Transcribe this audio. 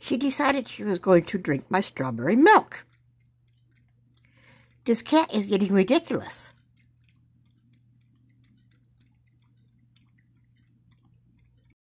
she decided she was going to drink my strawberry milk. This cat is getting ridiculous.